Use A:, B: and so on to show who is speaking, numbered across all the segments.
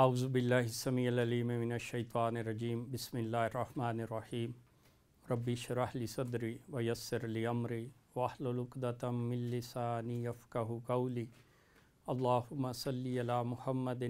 A: आउज़बिल्लिसमीम बसमीम रबी शराहली सदरी वयसरली अमरी वाहलुकदतम मिलसानी यफ़क़ कौली अल्लाहमसली महमद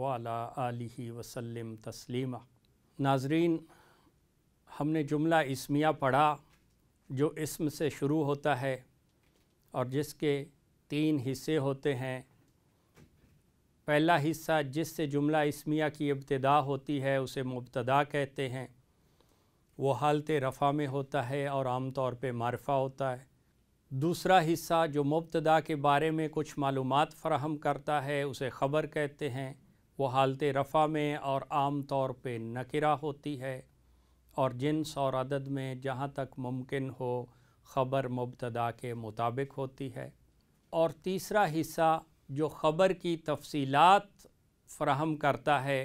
A: वाला आलि वसलम तस्लिम नाजरीन हमने जुमला इसमिया पढ़ा जो इसम से शुरू होता है और जिसके तीन हिस्से होते हैं पहला हिस्सा जिससे जुमला इसमिया की इब्तदा होती है उसे मुबतदा कहते हैं वो हालत रफ़ा में होता है और आम तौर पर मारफ़ा होता है दूसरा हिस्सा जो मुबतदा के बारे में कुछ मालूम फ़राहम करता है उसे ख़बर कहते हैं वो हालत रफ़ा में और आम तौर पर नकरा होती है और जिन्स और अदद में जहाँ तक मुमकिन हो ख़बर मुबतदा के मुताबिक होती है और तीसरा हिस्सा जो ख़बर की तफसीलात फ्राहम करता है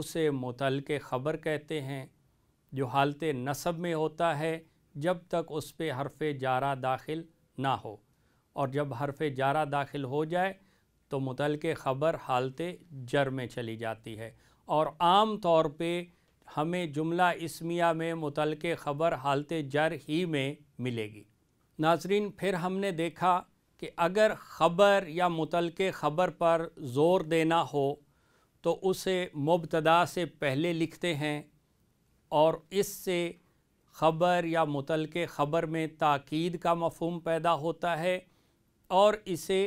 A: उसे मुतल ख़बर कहते हैं जो हालत नसब में होता है जब तक उस पर हरफ जारा दाखिल ना हो और जब हरफ जारा दाखिल हो जाए तो मुतल ख़बर हालत जर में चली जाती है और आम तौर पर हमें जुमला इसमिया में मुतल ख़बर हालत जर ही में मिलेगी नाजरीन फिर हमने देखा कि अगर ख़बर या मुतल ख़बर पर ज़ोर देना हो तो उसे मुबतदा से पहले लिखते हैं और इससे ख़बर या मुतल ख़बर में ताक़ीद का मफहम पैदा होता है और इसे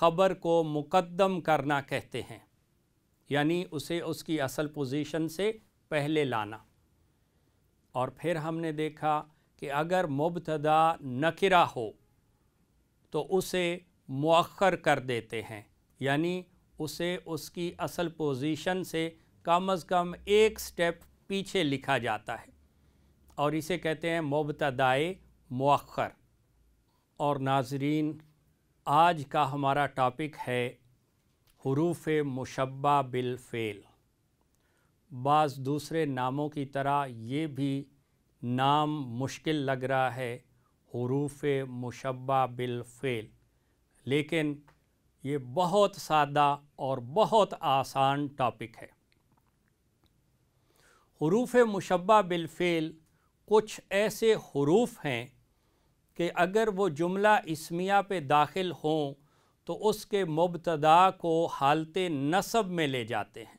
A: ख़बर को मुकदम करना कहते हैं यानी उसे उसकी असल पोजीशन से पहले लाना और फिर हमने देखा कि अगर मुबतदा नकिरा हो तो उसे मौखर कर देते हैं यानी उसे उसकी असल पोजीशन से कम अज़ कम एक स्टेप पीछे लिखा जाता है और इसे कहते हैं मुबतदाए मौखर और नाजरीन आज का हमारा टॉपिक है हरूफ मुशबा फ़ेल बाज़ दूसरे नामों की तरह ये भी नाम मुश्किल लग रहा है हरूफ मुशबा बिलफ़ेल लेकिन ये बहुत सादा और बहुत आसान टॉपिक है हरूफ मुशबा बिलफ़ेल कुछ ऐसे हरूफ हैं कि अगर वो जुमला इसमिया पे दाखिल हों तो उसके मुबतदा को हालत नसब में ले जाते हैं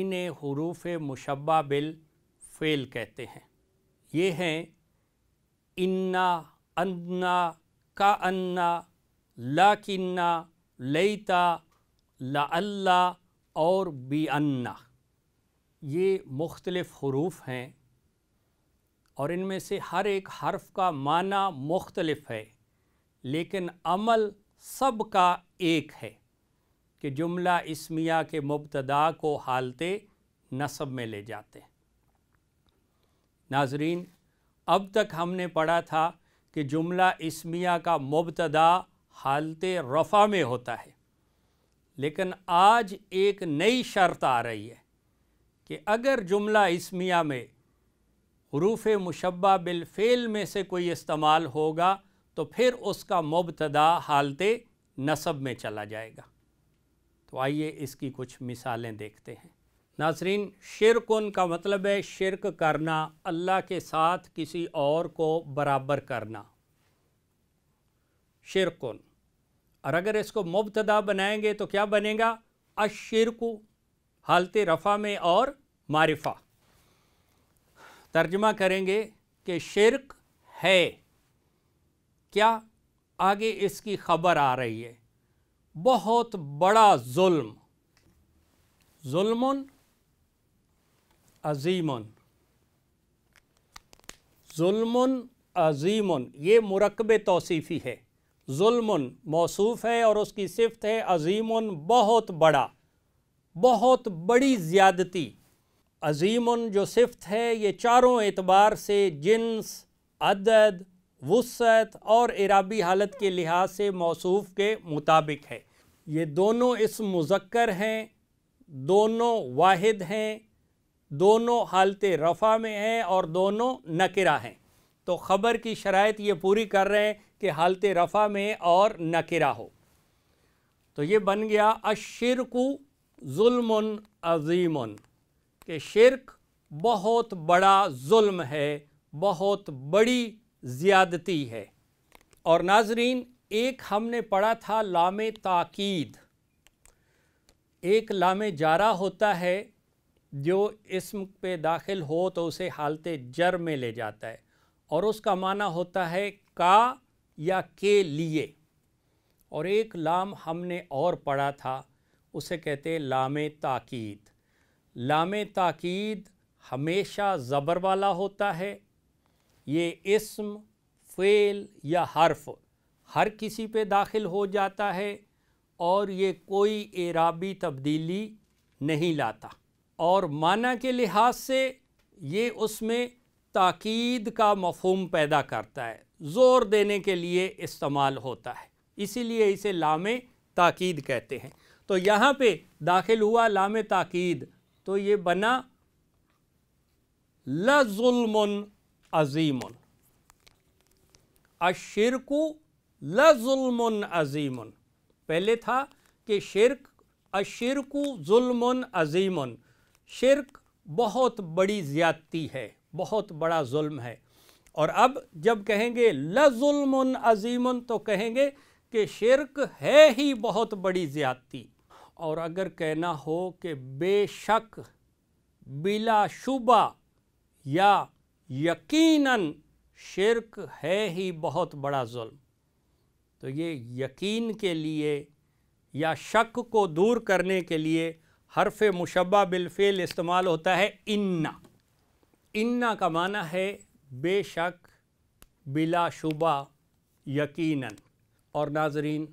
A: इन्हें हरूफ मुशबा बिल फ़ेल कहते हैं ये हैं इन्ना अन्ना का अन्ना ला किन्ना लईता ला अल्ला और बी अन्ना ये मुख्तलफ़ हरूफ हैं और इनमें से हर एक हर्फ का माना मुख्तलफ़ है लेकिन अमल सब का एक है कि जुमला इसमिया के मुबतदा को हालते नसब में ले जाते हैं नाजरीन अब तक हमने पढ़ा था कि जुमला इसमिया का मुबतदा हालत रफ़ा में होता है लेकिन आज एक नई शर्त आ रही है कि अगर जुमला इसमिया में हरूफ मुशबा बिलफ़ेल में से कोई इस्तेमाल होगा तो फिर उसका मुबतदा हालत नसब में चला जाएगा तो आइए इसकी कुछ मिसालें देखते हैं नासरीन शिरकुन का मतलब है शिरक करना अल्लाह के साथ किसी और को बराबर करना शिरकुन और अगर इसको मुबतदा बनाएंगे तो क्या बनेगा अशिरकु हालत रफ़ा में और मारिफा तर्जमा करेंगे कि शिरक है क्या आगे इसकी खबर आ रही है बहुत बड़ा जुल्म जुल्मन अजीमन जुल्मन अजीमन ये मरकब तोसीफ़ी है जुल्मन मौसूफ़ है और उसकी सिफत है अजीमन बहुत बड़ा बहुत बड़ी ज़्यादती अजीमन जो सिफत है ये चारों एतबार से जिन्स अदद वसत और इराबी हालत के लिहाज से मौसूफ़ के मुताबिक है ये दोनों इसम मुजक्र हैं दोनों वाहिद हैं दोनों हालत रफ़ा में हैं और दोनों नकरा हैं तो ख़बर की शरात ये पूरी कर रहे हैं कि हालत रफ़ा में और नकरा हो तो ये बन गया अशरकु जुल्मन अजीमन कि शिरक बहुत बड़ा जुल्म है बहुत बड़ी ज़्यादती है और नाजरीन एक हमने पढ़ा था लाम ताकीद एक लाम जारा होता है जो इसम पे दाखिल हो तो उसे हालत जर में ले जाता है और उसका माना होता है का या के लिए और एक लाम हमने और पढ़ा था उसे कहते हैं लाम ताक़ीद लाम ताक़ीद हमेशा ज़बर वाला होता है ये इसम फ़ेल या हर्फ हर किसी पे दाखिल हो जाता है और ये कोई एराबी तब्दीली नहीं लाता और माना के लिहाज से ये उसमें ताकीद का मफहम पैदा करता है ज़ोर देने के लिए इस्तेमाल होता है इसीलिए इसे लाम ताकीद कहते हैं तो यहाँ पे दाखिल हुआ लाम ताकीद तो ये बना लजुल्मन अज़ीम अशिरकु लजुल्मन अजीमन पहले था कि शिरक अशिरकु जुल्मन अजीमन शिरक बहुत बड़ी ज़्यादती है बहुत बड़ा जुल्म है और अब जब कहेंगे लजुल्म अजीम तो कहेंगे कि शिरक है ही बहुत बड़ी ज़्यादती और अगर कहना हो कि बेशक बिला शुबा या यकीनन शिरक है ही बहुत बड़ा जुल्म तो ये यकीन के लिए या शक को दूर करने के लिए हरफ मुशबा बिलफ़ेल इस्तेमाल होता है इन्ना इन्ना का माना है बेशक बिला शुबा यकीनन और नाजरीन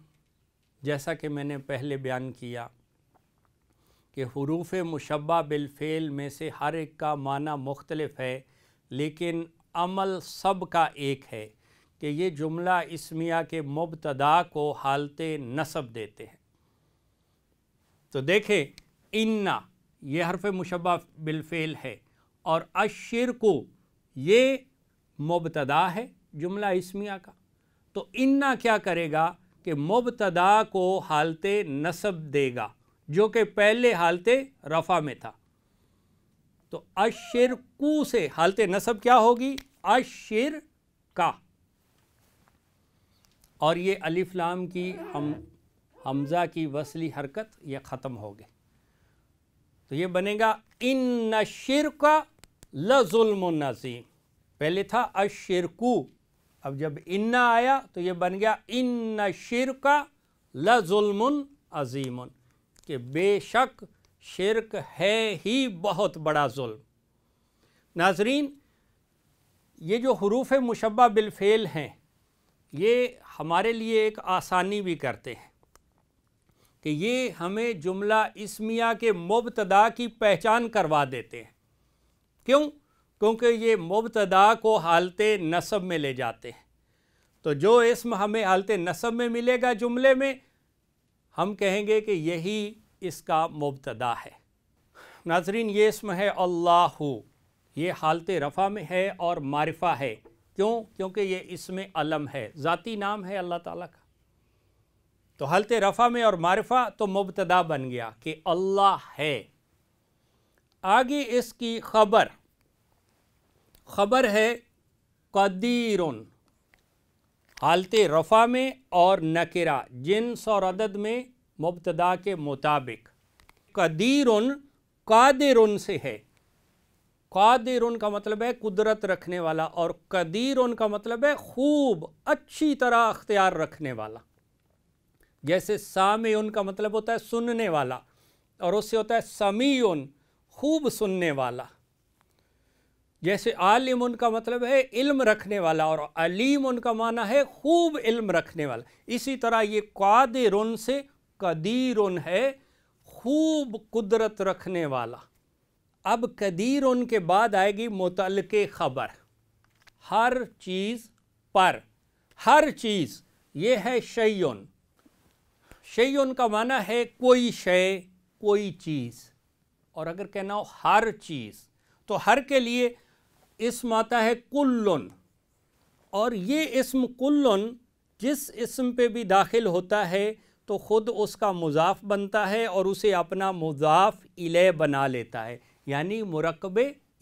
A: जैसा कि मैंने पहले बयान किया कि हरूफ मुशबा बिलफ़ेल में से हर एक का माना मुख्तलफ़ है लेकिन अमल सब का एक है कि ये जुमला इसमिया के मुबतदा को हालत नसब देते हैं तो देखें इन्ना ये हरफ मुशबा बिलफेल है और अशर को ये मुबतदा है जुमला इसमिया का तो इन्ना क्या करेगा कि मुबतदा को हालत नसब देगा जो कि पहले हालत रफ़ा में था तो अशर कु से हालत नसब क्या होगी अशर का और ये अलिफ्लाम की हम हमज़ा की वसली हरकत यह ख़त्म हो गई तो ये बनेगा इन नशिर का नजीम पहले था अशिरकू अब जब इन्ना आया तो ये बन गया इन नशिर का लजुल्मन अजीम कि बेशक शिरक है ही बहुत बड़ा जुल्म नाजरीन ये जो हरूफ मुशबा बिलफ़ेल हैं ये हमारे लिए एक आसानी भी करते हैं कि ये हमें जुमला इसमिया के मुबतदा की पहचान करवा देते हैं क्यों क्योंकि ये मुबतदा को हालत नसब में ले जाते हैं तो जो इसम हमें हालत नसब में मिलेगा जुमले में हम कहेंगे कि यही इसका मुबतदा है नाजरीन ये इसम है अल्लाह ये हालत रफ़ा में है और मारिफा है क्यों क्योंकि ये इसमें अलम है ज़ाती नाम है अल्लाह ताला का तो हलत रफ़ा में और मारफा तो मुबतदा बन गया कि अल्लाह है आगे इसकी खबर खबर है कदीर हालत रफ़ा में और नकरा जिन्स और अदद में मुबतदा के मुताबिक कदीर कादिर से है कादिर का मतलब है कुदरत रखने वाला और कदीर का मतलब है खूब अच्छी तरह अख्तियार रखने वाला जैसे सामयन का मतलब होता है सुनने वाला और उससे होता है समीयन खूब सुनने वाला जैसे आलिम उनका मतलब है इल्म रखने वाला और अलीम उनका माना है खूब इल्म रखने वाला इसी तरह ये कादिर से कदीर है खूब कुदरत रखने वाला अब कदीर के बाद आएगी मुतल के ख़बर हर चीज़ पर हर चीज़ ये है शयन शेयन का माना है कोई शय कोई चीज़ और अगर कहना हो हर चीज़ तो हर के लिए इसम आता है कुल्लन और ये इसम कुल्लन जिस इसम पे भी दाखिल होता है तो ख़ुद उसका मुजाफ बनता है और उसे अपना मुजाफ इले बना लेता है यानी मरकब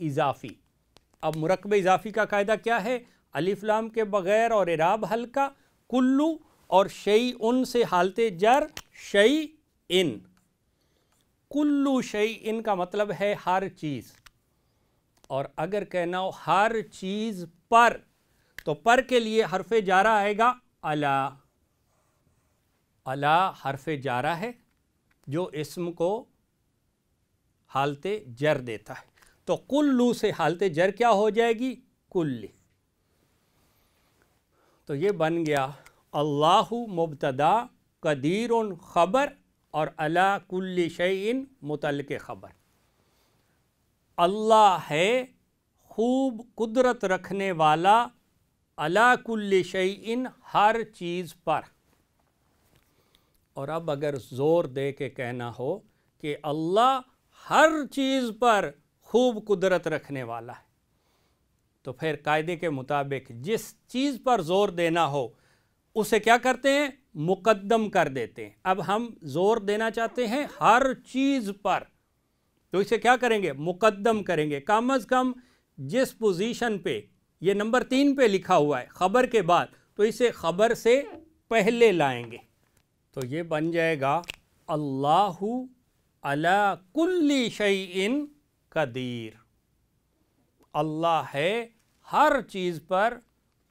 A: इजाफ़ी अब मरकब इजाफ़ी का कायदा क्या है अलिफ़लाम के बग़ैर और इराब हल्का कुल्लू और शई उन से हालत जर शई इन कुल्लू शई इन का मतलब है हर चीज़ और अगर कहना हो हर चीज़ पर तो पर के लिए हरफ जारा आएगा अला अला हरफ जारा है जो इसम को हालते जर देता है तो कुल्लू से हालते जर क्या हो जाएगी कुल्ली तो ये बन गया अल्लाह मुबतदा कदीर ख़बर और अला कुल शैन मुतल ख़बर अल्लाह है खूब कुदरत रखने वाला अला कुल शैन हर चीज़ पर और अब अगर ज़ोर दे के कहना हो कि अल्लाह हर चीज़ पर खूब कुदरत रखने वाला है तो फिर कायदे के मुताबिक जिस चीज़ पर ज़ोर देना हो उसे क्या करते हैं मुकदम कर देते हैं अब हम जोर देना चाहते हैं हर चीज़ पर तो इसे क्या करेंगे मुकदम करेंगे कम अज़ कम जिस पोजीशन पे ये नंबर तीन पे लिखा हुआ है ख़बर के बाद तो इसे ख़बर से पहले लाएंगे तो ये बन जाएगा अल्लाह अला कुल्ली इन कदीर अल्लाह है हर चीज़ पर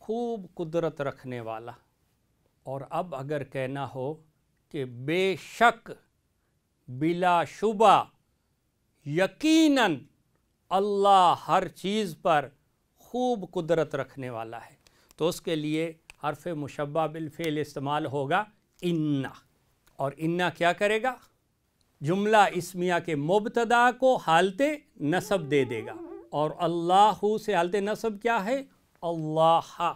A: खूब कुदरत रखने वाला और अब अगर कहना हो कि बेशक बिलाशुबा यकीनन अल्लाह हर चीज़ पर खूब कुदरत रखने वाला है तो उसके लिए हरफ मुशबा बिलफ़ेल इस्तेमाल होगा इन्ना और इन्ना क्या करेगा जुमला इसमिया के मुबतदा को हालत नसब दे देगा और अल्लाह से हालत नसब क्या है अल्लाह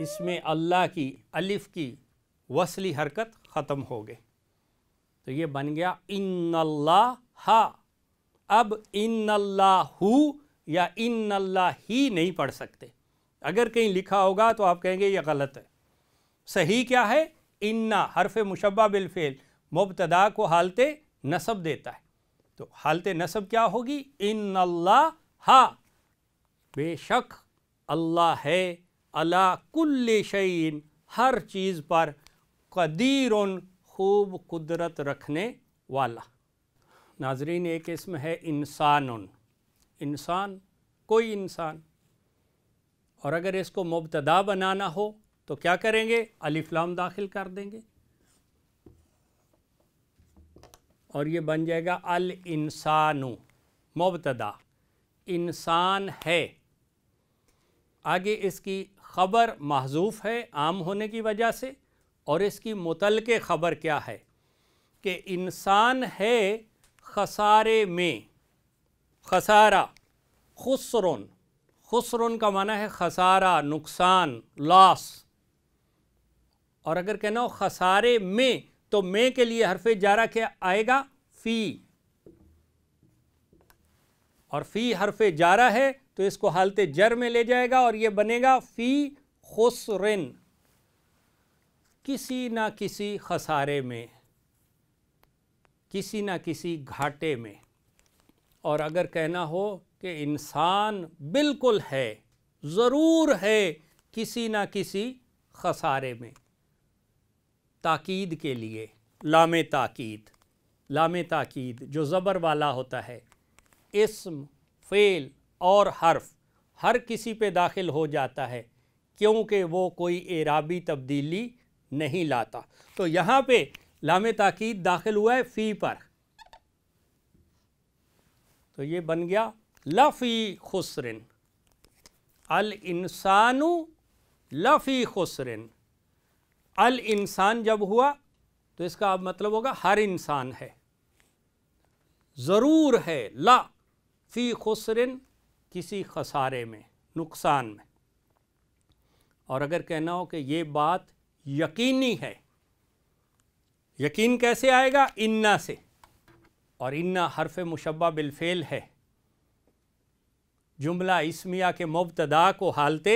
A: इसमें अल्लाह की अलिफ़ की वसली हरकत ख़त्म हो गई तो ये बन गया इन अल्लाह हा अब इन अल्लाह हु या इन अल्लाह ही नहीं पढ़ सकते अगर कहीं लिखा होगा तो आप कहेंगे ये गलत है सही क्या है इन्ना हरफ मुशबा बिलफेल मुबतदा को हालत नसब देता है तो हालत नसब क्या होगी इन अल्लाह हा बेशक अल्लाह है अला कुल शैन हर चीज़ पर कदीर खूब कुदरत रखने वाला नाजरीन एक इसम है इंसान इंसान कोई इंसान और अगर इसको मुबतदा बनाना हो तो क्या करेंगे अलीफ्लाम दाखिल कर देंगे और ये बन जाएगा अल इंसानु मुबतदा इंसान है आगे इसकी ख़बर महजूफ है आम होने की वजह से और इसकी मुतल के ख़बर क्या है कि इंसान है खसारे में खसारा खुसरुन खुसरुन का माना है खसारा नुकसान लॉस और अगर कहना हो खसारे में तो में के लिए हरफ जारा क्या आएगा फ़ी और फ़ी हरफ जारा है तो इसको हालत जर में ले जाएगा और ये बनेगा फ़ी खुसरिन किसी ना किसी खसारे में किसी ना किसी घाटे में और अगर कहना हो कि इंसान बिल्कुल है ज़रूर है किसी ना किसी खसारे में ताकीद के लिए लाम ताकीद लाम ताकीद जो ज़बर वाला होता है इसम फ़ेल और हर्फ हर किसी पे दाखिल हो जाता है क्योंकि वो कोई एराबी तब्दीली नहीं लाता तो यहाँ पे लाम ताकीद दाखिल हुआ है फ़ी पर तो ये बन गया लफ़ी खुसरिन अल इंसानु लफ़ी खुसरिन अल इंसान जब हुआ तो इसका अब मतलब होगा हर इंसान है ज़रूर है ला फ़ी खुसरिन किसी खसारे में नुकसान में और अगर कहना हो कि ये बात यकीनी है यकीन कैसे आएगा इन्ना से और इन्ना हरफ मुशबा बिलफेल है जुमला इसमिया के मुबतदा को हालते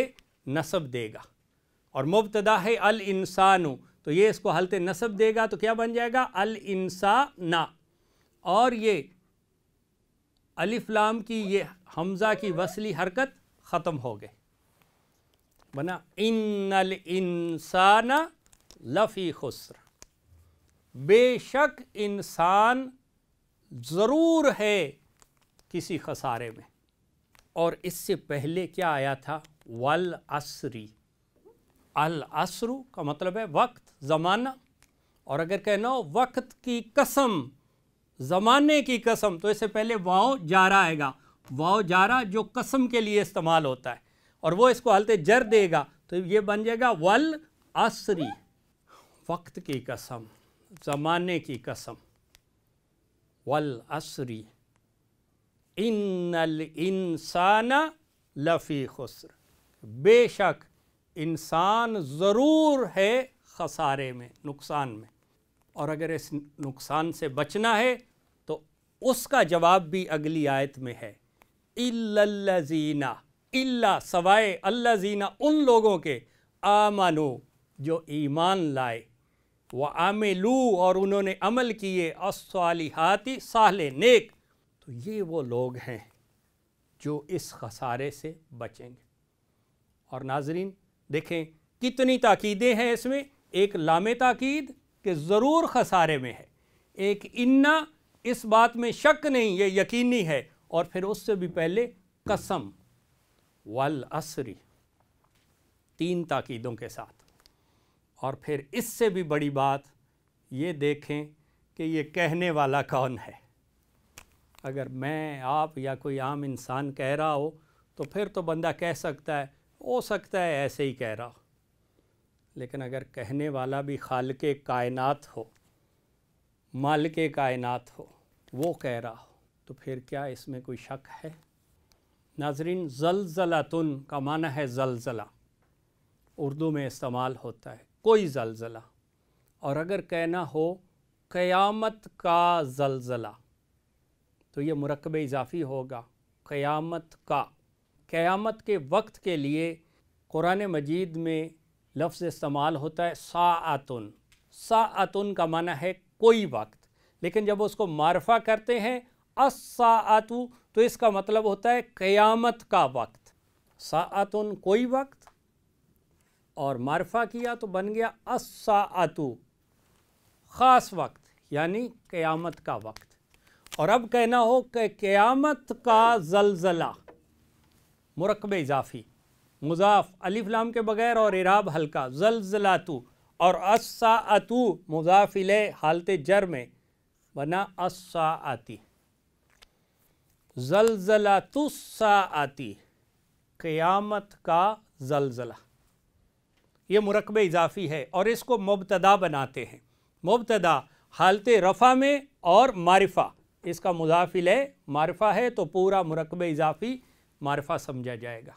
A: नसब देगा और मुबतदा है अल इंसानु तो ये इसको हालते नसब देगा तो क्या बन जाएगा अल इंसा ना और ये लाम की ये हमज़ा की वसली हरकत ख़त्म हो गई बना इन्नल इंसाना लफ़ी खुसर बेशक इंसान ज़रूर है किसी खसारे में और इससे पहले क्या आया था वल असरी अल असरु का मतलब है वक्त ज़माना और अगर कहना हो वक्त की कसम ज़माने की कसम तो इससे पहले वाओ जारा आएगा वाओ जारा जो कसम के लिए इस्तेमाल होता है और वो इसको हलते जर देगा तो ये बन जाएगा वल असरी वक्त की कसम ज़माने की कसम वल असरी इन इंसाना लफ़ी खसर बेशक इंसान ज़रूर है खसारे में नुकसान में और अगर इस नुकसान से बचना है तो उसका जवाब भी अगली आयत में है इल्लाजीना इल्ला सवाए अल्लाजीना उन लोगों के आमानो जो ईमान लाए व आमिलू और उन्होंने अमल किए असलिहाती साले नेक तो ये वो लोग हैं जो इस खसारे से बचेंगे और नाजरीन देखें कितनी ताक़ीदें हैं इसमें एक लामे ताक़ीद कि ज़रूर खसारे में है एक इन्ना इस बात में शक नहीं ये यकीनी है और फिर उससे भी पहले कसम वल असरी तीन ताकीदों के साथ और फिर इससे भी बड़ी बात ये देखें कि ये कहने वाला कौन है अगर मैं आप या कोई आम इंसान कह रहा हो तो फिर तो बंदा कह सकता है हो सकता है ऐसे ही कह रहा हो लेकिन अगर कहने वाला भी खाल के कायनात हो माल के कायनात हो वो कह रहा हो तो फिर क्या इसमें कोई शक है नाजरीन तुन का माना है जलजला उर्दू में इस्तेमाल होता है कोई जलजला और अगर कहना हो क़यामत का जलजला तो ये मरकब इजाफ़ी होगा क़यामत का क़यामत के वक्त के लिए क़ुरान मजीद में लफ्ज़ इस्तेमाल होता है सातुन सातुन का माना है कोई वक्त लेकिन जब उसको मारफा करते हैं असातु तो इसका मतलब होता है क़यामत का वक्त सातुन कोई वक्त और मारफा किया तो बन गया असातु ख़ास वक्त यानी क़यामत का वक्त और अब कहना हो कि क़यामत का जलजला मुरकब इजाफ़ी मुजाफ लाम के बगैर और इराब हल्का जलजलातु और असातु मुजाफिल हालत जर में बना असा आती सा आती क़यामत का जलजला ये मरकब इजाफी है और इसको मुबतदा बनाते हैं मुबतदा हालत रफ़ा में और मारिफा इसका मुजाफिल मारिफा है तो पूरा मरकब इजाफी मारिफा समझा जाएगा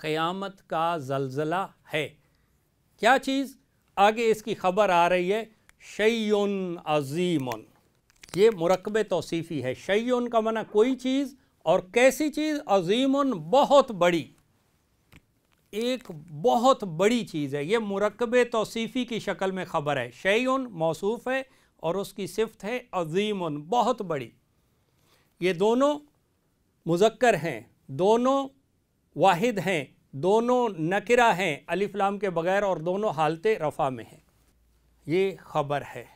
A: क़यामत का जलजला है क्या चीज़ आगे इसकी ख़बर आ रही है शयन अज़ीम ये मरकब तोसीफ़ी है शयन का मना कोई चीज़ और कैसी चीज़ अज़ीम बहुत बड़ी एक बहुत बड़ी चीज़ है ये मरकब तोसीफ़ी की शक्ल में ख़बर है शयन मौसूफ़ है और उसकी सिफत है अज़ीम बहुत बड़ी ये दोनों मुजक्र हैं दोनों वाहिद हैं दोनों नकरा हैं अलीफ़लाम के बगैर और दोनों हालते रफ़ा में हैं ये खबर है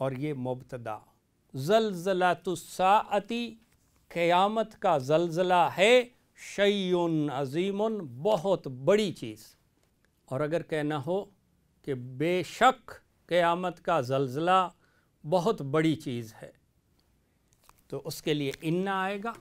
A: और ये मुबतदा ज़लजला जलजलातुसाती क़यामत का जलजला है शयन अजीम बहुत बड़ी चीज़ और अगर कहना हो कि बेशक क़यामत का जलजला बहुत बड़ी चीज़ है तो उसके लिए इन्ना आएगा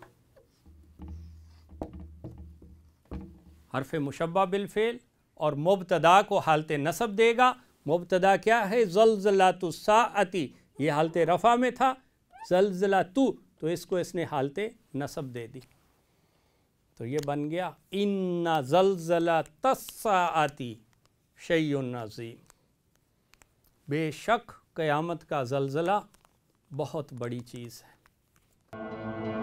A: हरफ मुशबा बिलफ़ेल और मुबतदा को हालत नसब देगा मुबतदा क्या है जल्जलातुसाती ये हालत रफ़ा में था जल्जला तू तो इसको इसने हालत नसब दे दी तो ये बन गया इन्ना जल्जला तस्साती शय्यज़ीम बेशक क़यामत का जलजला बहुत बड़ी चीज़ है